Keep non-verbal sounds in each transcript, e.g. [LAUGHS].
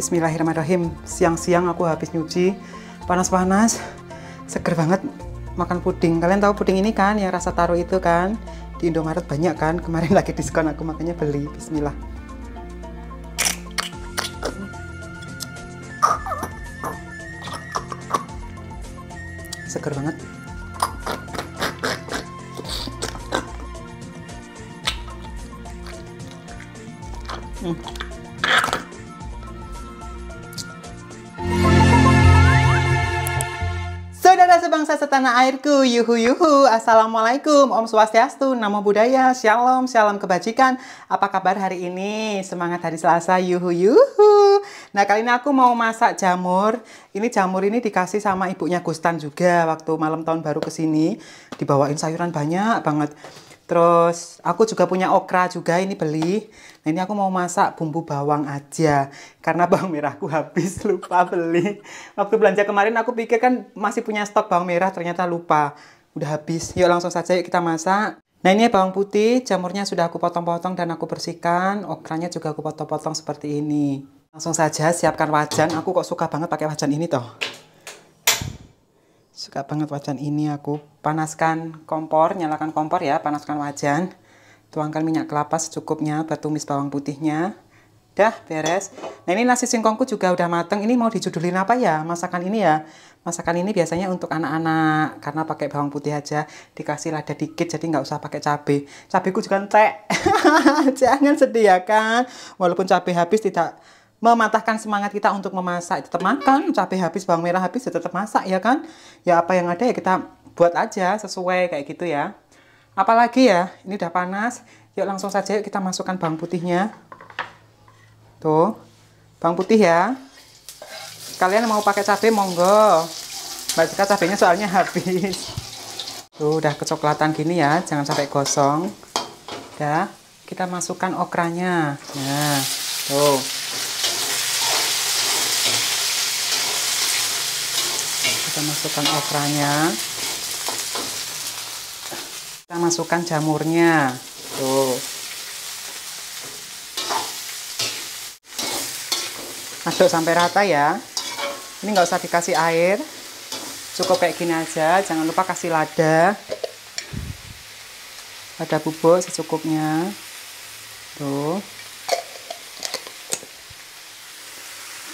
Bismillahirrahmanirrahim. Siang-siang aku habis nyuci, panas-panas, seger banget makan puding. Kalian tahu puding ini kan yang rasa taro itu kan? Di Indomaret banyak kan? [LAUGHS] Kemarin lagi diskon aku makanya beli. Bismillah. Seger banget. Hmm. tanah airku, yuhu yuhu, assalamualaikum, om swastiastu, namo budaya, shalom, shalom kebajikan. Apa kabar hari ini? Semangat hari Selasa, yuhu yuhu. Nah kali ini aku mau masak jamur. Ini jamur ini dikasih sama ibunya Gustan juga waktu malam tahun baru kesini. Dibawain sayuran banyak banget. Terus aku juga punya okra juga ini beli. Nah ini aku mau masak bumbu bawang aja. Karena bawang merahku habis [LAUGHS] lupa beli. Waktu belanja kemarin aku pikir kan masih punya stok bawang merah ternyata lupa. Udah habis. Yuk langsung saja yuk kita masak. Nah ini ya bawang putih, jamurnya sudah aku potong-potong dan aku bersihkan. Okranya juga aku potong-potong seperti ini. Langsung saja siapkan wajan. Aku kok suka banget pakai wajan ini toh suka banget wajan ini aku panaskan kompor nyalakan kompor ya panaskan wajan tuangkan minyak kelapa secukupnya bertumis bawang putihnya dah beres nah ini nasi singkongku juga udah mateng ini mau dijudulin apa ya masakan ini ya masakan ini biasanya untuk anak-anak karena pakai bawang putih aja dikasih lada dikit jadi nggak usah pakai cabai cabaiku juga [LAUGHS] entek jangan sedih ya kan walaupun cabai habis tidak mematahkan semangat kita untuk memasak tetap makan cabai habis bawang merah habis ya tetap masak ya kan ya apa yang ada ya kita buat aja sesuai kayak gitu ya apalagi ya ini udah panas yuk langsung saja yuk kita masukkan bawang putihnya tuh bawang putih ya kalian mau pakai cabai monggo mbak Jika cabainya soalnya habis tuh udah kecoklatan gini ya jangan sampai gosong ya kita masukkan okranya nah tuh kita masukkan okranya kita masukkan jamurnya tuh aduk sampai rata ya ini nggak usah dikasih air cukup kayak gini aja jangan lupa kasih lada lada bubuk secukupnya tuh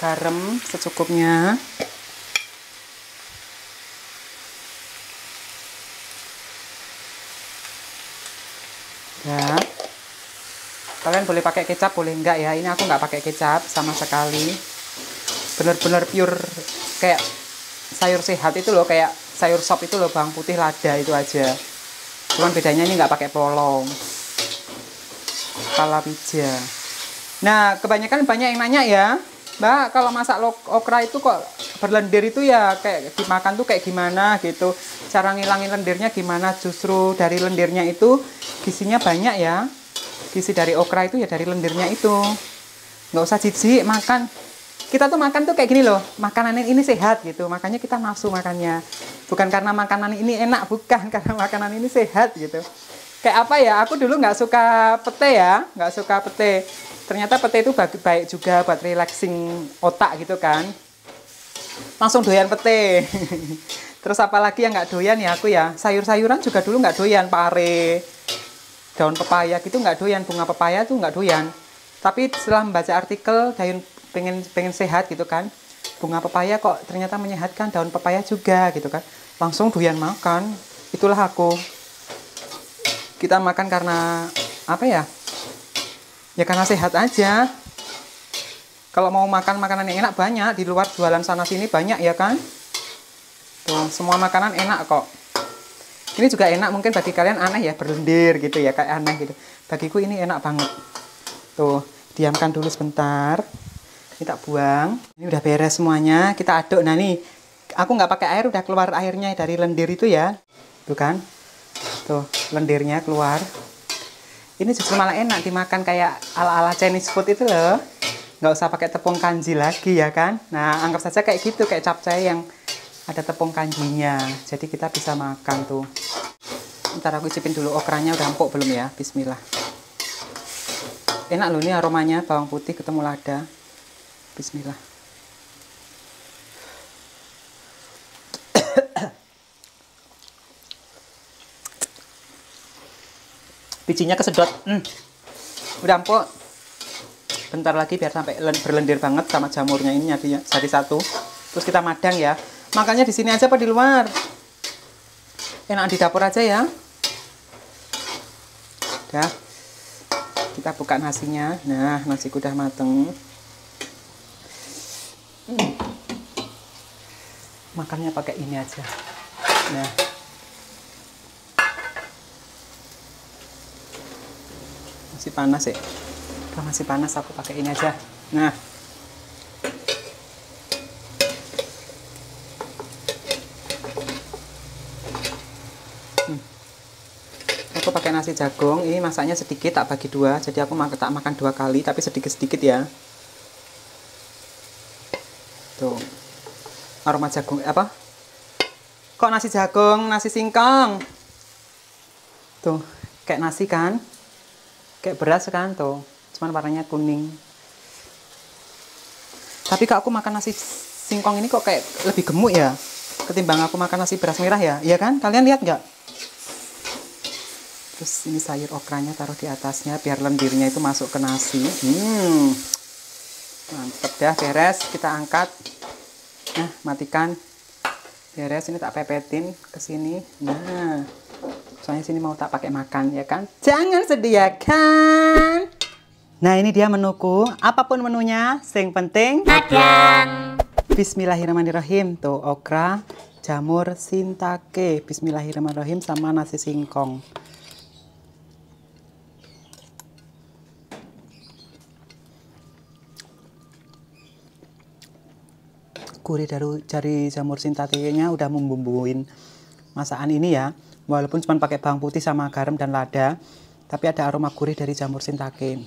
garam secukupnya boleh pakai kecap boleh enggak ya ini aku enggak pakai kecap sama sekali bener-bener pure kayak sayur sehat itu loh kayak sayur sop itu loh bawang putih lada itu aja cuman bedanya ini enggak pakai polong kalau nah kebanyakan banyak yang nanya ya mbak kalau masak okra itu kok berlendir itu ya kayak dimakan tuh kayak gimana gitu cara ngilangin lendirnya gimana justru dari lendirnya itu isinya banyak ya gizi dari okra itu ya dari lendirnya itu nggak usah jijik makan kita tuh makan tuh kayak gini loh makanan ini sehat gitu makanya kita nafsu makannya bukan karena makanan ini enak bukan [LAUGHS] karena makanan ini sehat gitu kayak apa ya aku dulu nggak suka pete ya nggak suka pete ternyata pete itu baik juga buat relaxing otak gitu kan langsung doyan pete [LAUGHS] terus apalagi yang nggak doyan ya aku ya sayur-sayuran juga dulu nggak doyan pare daun pepaya gitu nggak doyan bunga pepaya tuh nggak doyan tapi setelah membaca artikel daun pengen pengen sehat gitu kan bunga pepaya kok ternyata menyehatkan daun pepaya juga gitu kan langsung doyan makan itulah aku kita makan karena apa ya ya karena sehat aja kalau mau makan makanan yang enak banyak di luar jualan sana sini banyak ya kan tuh semua makanan enak kok ini juga enak mungkin bagi kalian aneh ya berlendir gitu ya kayak aneh gitu bagiku ini enak banget tuh diamkan dulu sebentar ini tak buang ini udah beres semuanya kita aduk nah nih aku nggak pakai air udah keluar airnya dari lendir itu ya tuh kan tuh lendirnya keluar ini justru malah enak dimakan kayak ala-ala Chinese food itu loh nggak usah pakai tepung kanji lagi ya kan nah anggap saja kayak gitu kayak capcay yang ada tepung kanjinya jadi kita bisa makan tuh ntar aku cipin dulu okranya udah empuk belum ya bismillah enak loh ini aromanya bawang putih ketemu lada bismillah [COUGHS] bijinya kesedot hmm. udah empuk bentar lagi biar sampai berlendir banget sama jamurnya ini jadi, satu terus kita madang ya makanya di sini aja apa di luar enak di dapur aja ya ya kita buka nasinya nah nasi sudah mateng hmm. makannya pakai ini aja nah masih panas ya masih panas aku pakai ini aja nah jagung ini masaknya sedikit tak bagi dua jadi aku tak makan dua kali tapi sedikit-sedikit ya tuh aroma jagung apa kok nasi jagung nasi singkong tuh kayak nasi kan kayak beras kan tuh cuman warnanya kuning tapi kok aku makan nasi singkong ini kok kayak lebih gemuk ya ketimbang aku makan nasi beras merah ya iya kan kalian lihat nggak terus ini sayur okranya taruh di atasnya biar lendirnya itu masuk ke nasi hmm mantep ya, beres kita angkat nah matikan beres ini tak pepetin ke sini nah soalnya sini mau tak pakai makan ya kan jangan sediakan ya nah ini dia menuku apapun menunya sing penting makan Bismillahirrahmanirrahim tuh okra jamur sintake Bismillahirrahmanirrahim sama nasi singkong gurih dari dari jamur sintatiknya udah membumbuin masakan ini ya. Walaupun cuma pakai bawang putih sama garam dan lada, tapi ada aroma gurih dari jamur sintake.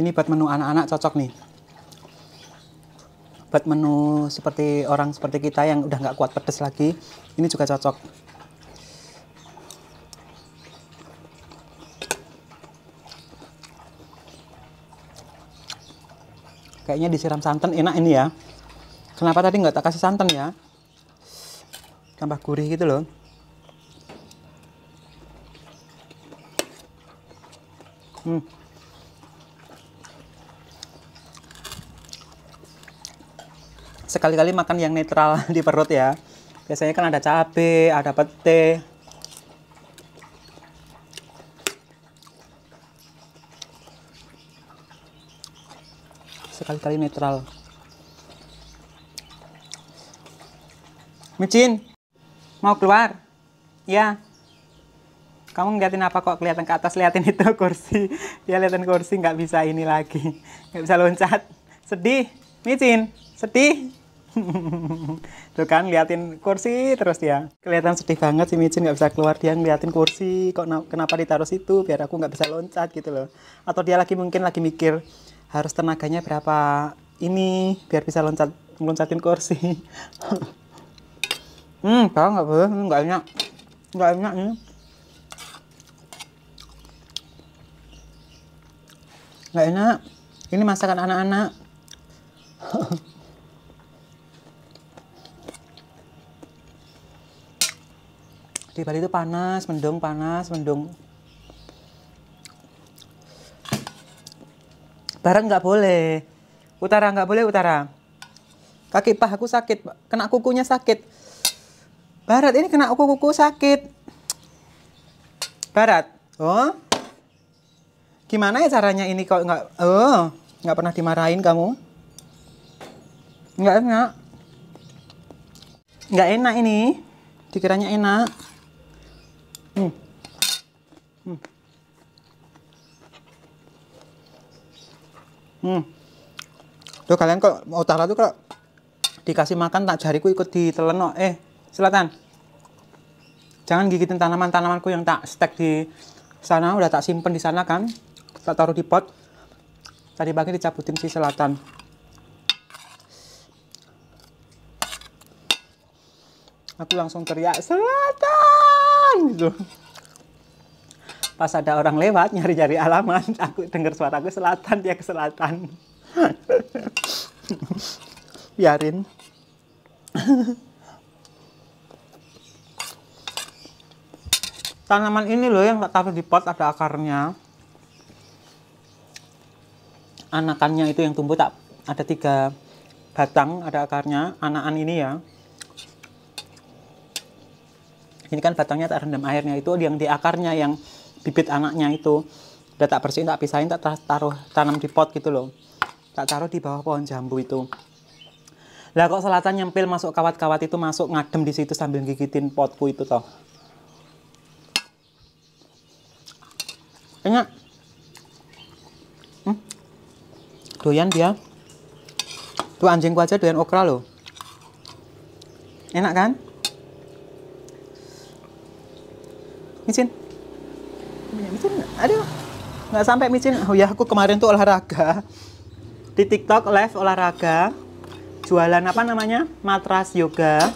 Ini buat menu anak-anak cocok nih. Buat menu seperti orang seperti kita yang udah nggak kuat pedes lagi, ini juga cocok. kayaknya disiram santan enak ini ya kenapa tadi nggak tak kasih santan ya tambah gurih gitu loh hmm. sekali-kali makan yang netral [LAUGHS] di perut ya biasanya kan ada cabai ada petai sekali-kali netral Micin mau keluar ya kamu ngeliatin apa kok kelihatan ke atas liatin itu kursi [LAUGHS] dia liatin kursi nggak bisa ini lagi [LAUGHS] nggak bisa loncat sedih micin sedih [LAUGHS] tuh kan liatin kursi terus dia kelihatan sedih banget si micin nggak bisa keluar dia ngeliatin kursi kok kenapa ditaruh situ biar aku nggak bisa loncat gitu loh atau dia lagi mungkin lagi mikir harus tenaganya berapa ini biar bisa loncat loncatin kursi [LAUGHS] hmm kalau nggak boleh hmm, nggak enak nggak enak ini nggak enak ini masakan anak-anak [LAUGHS] di Bali itu panas mendung panas mendung Barat nggak boleh. Utara nggak boleh utara. Kaki pah aku sakit, kena kukunya sakit. Barat ini kena kuku-kuku sakit. Barat, oh, gimana ya caranya ini kalau nggak, oh, nggak pernah dimarahin kamu? Nggak enak. Nggak enak ini, dikiranya enak. Hmm. hmm. tuh kalian kok utara tuh kok dikasih makan tak jariku ikut di no. eh selatan jangan gigitin tanaman-tanamanku yang tak stek di sana udah tak simpen di sana kan tak taruh di pot tadi pagi dicabutin si selatan aku langsung teriak selatan gitu pas ada orang lewat nyari-nyari [LAUGHS] alamat aku dengar aku selatan dia ke selatan [LAUGHS] biarin [LAUGHS] tanaman ini loh yang tak taruh di pot ada akarnya anakannya itu yang tumbuh tak ada tiga batang ada akarnya anakan ini ya ini kan batangnya tak rendam airnya itu yang di akarnya yang bibit anaknya itu udah tak bersihin tak pisahin tak taruh tanam di pot gitu loh tak taruh di bawah pohon jambu itu lah kok selatan nyempil masuk kawat-kawat itu masuk ngadem di situ sambil gigitin potku itu toh enak hmm? doyan dia tuh anjingku aja doyan okra loh enak kan izin aduh nggak sampai micin oh ya aku kemarin tuh olahraga di TikTok live olahraga jualan apa namanya matras yoga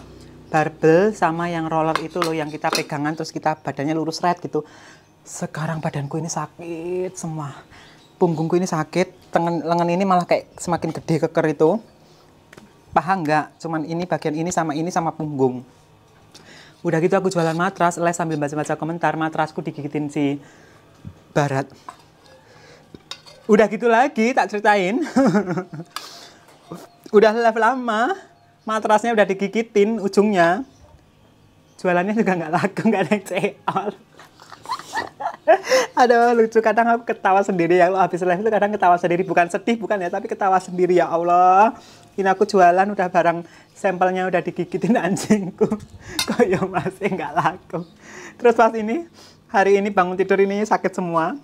barbel sama yang roller itu loh yang kita pegangan terus kita badannya lurus red gitu sekarang badanku ini sakit semua punggungku ini sakit tengen, lengan ini malah kayak semakin gede keker itu paha nggak cuman ini bagian ini sama ini sama punggung udah gitu aku jualan matras les sambil baca-baca komentar matrasku digigitin sih barat. Udah gitu lagi, tak ceritain. [LAUGHS] udah level lama, matrasnya udah digigitin ujungnya. Jualannya juga nggak laku, nggak ada yang [LAUGHS] ada lucu kadang aku ketawa sendiri ya Allah habis live itu kadang ketawa sendiri bukan sedih bukan ya tapi ketawa sendiri ya Allah ini aku jualan udah barang sampelnya udah digigitin [LAUGHS] anjingku kok ya masih nggak laku terus pas ini hari ini bangun tidur ini sakit semua.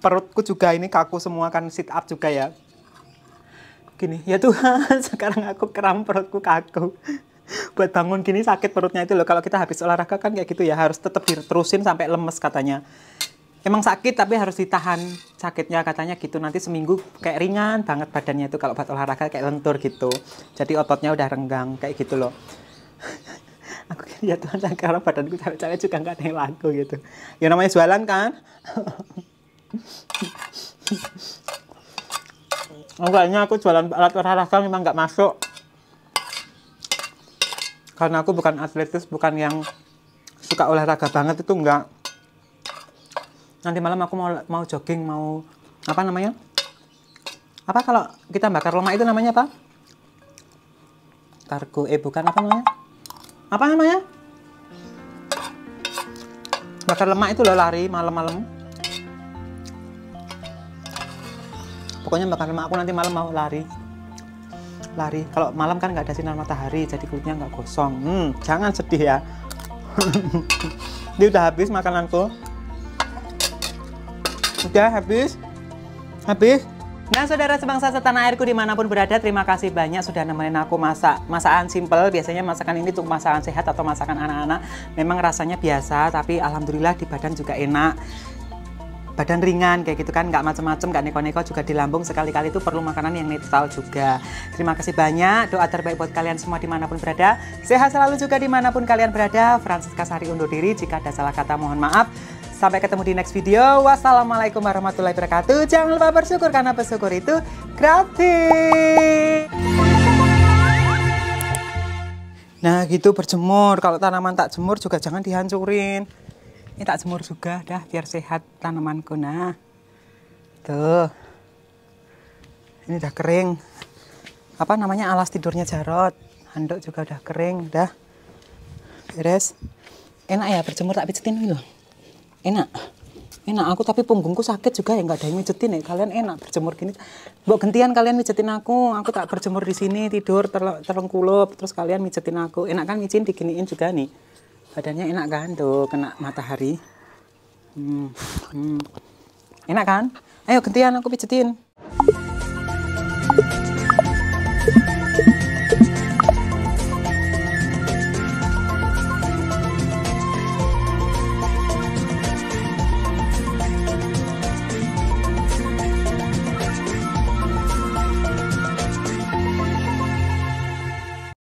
Perutku juga ini kaku semua kan sit up juga ya. Gini, ya Tuhan, [LAUGHS] sekarang aku kram perutku kaku. [LAUGHS] Buat bangun gini sakit perutnya itu loh. Kalau kita habis olahraga kan kayak gitu ya, harus tetap diterusin sampai lemes katanya. Emang sakit tapi harus ditahan sakitnya katanya gitu. Nanti seminggu kayak ringan banget badannya itu kalau buat olahraga kayak lentur gitu. Jadi ototnya udah renggang kayak gitu loh. [LAUGHS] aku kira ya Tuhan sekarang badanku cewek-cewek juga nggak ada yang laku gitu ya namanya jualan kan [LAUGHS] oh, kayaknya aku jualan alat olahraga memang nggak masuk karena aku bukan atletis bukan yang suka olahraga banget itu enggak nanti malam aku mau mau jogging mau apa namanya apa kalau kita bakar lemak itu namanya apa kargo eh bukan apa namanya apa namanya bakar lemak itu loh lari malam-malam pokoknya bakar lemak aku nanti malam mau lari lari kalau malam kan nggak ada sinar matahari jadi kulitnya nggak gosong hmm, jangan sedih ya [LAUGHS] ini udah habis makananku udah habis habis Nah saudara sebangsa setanah airku dimanapun berada terima kasih banyak sudah nemenin aku masak masakan simple biasanya masakan ini untuk masakan sehat atau masakan anak-anak memang rasanya biasa tapi alhamdulillah di badan juga enak badan ringan kayak gitu kan nggak macam-macam nggak neko-neko juga di lambung sekali-kali itu perlu makanan yang netral juga terima kasih banyak doa terbaik buat kalian semua dimanapun berada sehat selalu juga dimanapun kalian berada Francisca Sari undur diri jika ada salah kata mohon maaf Sampai ketemu di next video. Wassalamualaikum warahmatullahi wabarakatuh. Jangan lupa bersyukur karena bersyukur itu gratis. Nah gitu berjemur. Kalau tanaman tak jemur juga jangan dihancurin. Ini tak jemur juga dah biar sehat tanamanku. Nah tuh gitu. ini udah kering. Apa namanya alas tidurnya Jarot. Handuk juga udah kering, udah beres. Enak ya berjemur tak pijetin dulu. Gitu enak enak aku tapi punggungku sakit juga ya nggak ada yang mijetin ya kalian enak berjemur gini buat gentian kalian mijetin aku aku tak berjemur di sini tidur terlalu terlengkulup terus kalian mijetin aku enak kan mijin diginiin juga nih badannya enak kan tuh kena matahari hmm. Hmm. enak kan ayo gentian aku pijetin